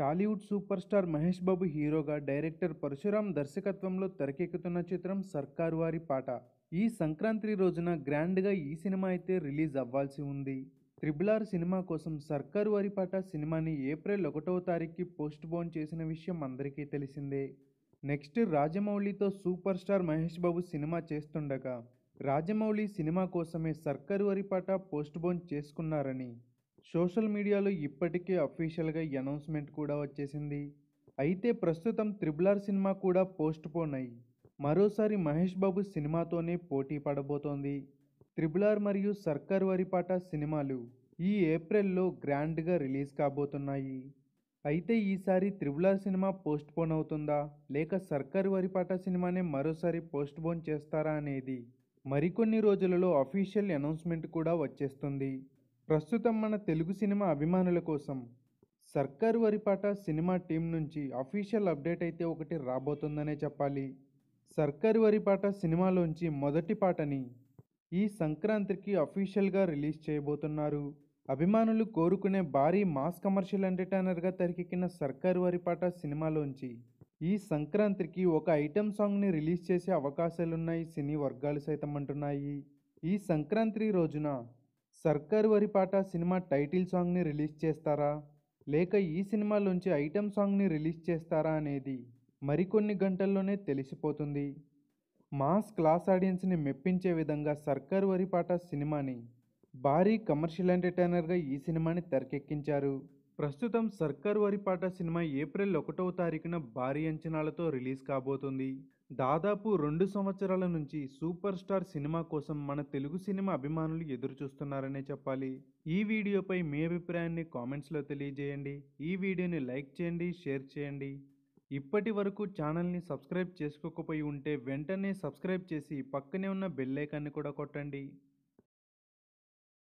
Tollywood super star Mahesh Babu హీరోగా director Parashuram దర్శకత్వంలో తెరకెక్కుతున్న చిత్రం సర్కారు వారి పాట ఈ సంక్రాంతి రోజున గ్రాండ్గా ఈ సినిమా అయితే రిలీజ్ అవ్వాల్సి ఉంది త్రిబుల్ ఆర్ సినిమా కోసం సర్కారు వారి పాట సినిమాని ఏప్రిల్ ఒకటవ తారీఖుకి పోస్ట్ పోన్ చేసిన విషయం అందరికీ తెలిసిందే నెక్స్ట్ రాజమౌళితో సూపర్ స్టార్ మహేష్ బాబు సినిమా చేస్తుండగా రాజమౌళి సినిమా కోసమే సర్కారు వారి పాట పోస్ట్ పోన్ చేసుకున్నారని సోషల్ మీడియాలో ఇప్పటికే అఫీషియల్గా అనౌన్స్మెంట్ కూడా వచ్చేసింది అయితే ప్రస్తుతం త్రిబులార్ సినిమా కూడా పోస్ట్ పోన్ అయ్యి మరోసారి మహేష్ బాబు సినిమాతోనే పోటీ పడబోతోంది త్రిబులార్ మరియు సర్కార్ వరిపాట సినిమాలు ఈ ఏప్రిల్లో గ్రాండ్గా రిలీజ్ కాబోతున్నాయి అయితే ఈసారి త్రిబులార్ సినిమా పోస్ట్ పోన్ అవుతుందా లేక సర్కార్ వరిపాట సినిమానే మరోసారి పోస్ట్ పోన్ చేస్తారా అనేది మరికొన్ని రోజులలో అఫీషియల్ అనౌన్స్మెంట్ కూడా వచ్చేస్తుంది ప్రస్తుతం మన తెలుగు సినిమా అభిమానుల కోసం సర్కారు వరిపాట సినిమా టీం నుంచి అఫీషియల్ అప్డేట్ అయితే ఒకటి రాబోతుందనే చెప్పాలి సర్కారు వరిపాట సినిమాలోంచి మొదటి పాటని ఈ సంక్రాంతికి అఫీషియల్గా రిలీజ్ చేయబోతున్నారు అభిమానులు కోరుకునే భారీ మాస్ కమర్షియల్ ఎంటర్టైనర్గా తెరకెక్కిన సర్కారు వరిపాట సినిమాలోంచి ఈ సంక్రాంతికి ఒక ఐటెం సాంగ్ని రిలీజ్ చేసే అవకాశాలున్నాయి సినీ వర్గాలు సైతం అంటున్నాయి ఈ సంక్రాంతి రోజున సర్కార్ వరి పాట సినిమా టైటిల్ సాంగ్ని రిలీజ్ చేస్తారా లేక ఈ సినిమాలోంచి ఐటెం సాంగ్ని రిలీజ్ చేస్తారా అనేది మరికొన్ని గంటల్లోనే తెలిసిపోతుంది మాస్ క్లాస్ ఆడియన్స్ని మెప్పించే విధంగా సర్కార్ వరి పాట సినిమాని భారీ కమర్షియల్ ఎంటర్టైనర్గా ఈ సినిమాని తెరకెక్కించారు ప్రస్తుతం సర్కార్ వరి పాట సినిమా ఏప్రిల్ ఒకటవ తారీఖున భారీ అంచనాలతో రిలీజ్ కాబోతుంది దాదాపు రెండు సంవత్సరాల నుంచి సూపర్ స్టార్ సినిమా కోసం మన తెలుగు సినిమా అభిమానులు ఎదురు చూస్తున్నారనే చెప్పాలి ఈ వీడియోపై మీ అభిప్రాయాన్ని కామెంట్స్లో తెలియజేయండి ఈ వీడియోని లైక్ చేయండి షేర్ చేయండి ఇప్పటి వరకు ఛానల్ని సబ్స్క్రైబ్ చేసుకోకపోయి ఉంటే వెంటనే సబ్స్క్రైబ్ చేసి పక్కనే ఉన్న బెల్లైకాన్ని కూడా కొట్టండి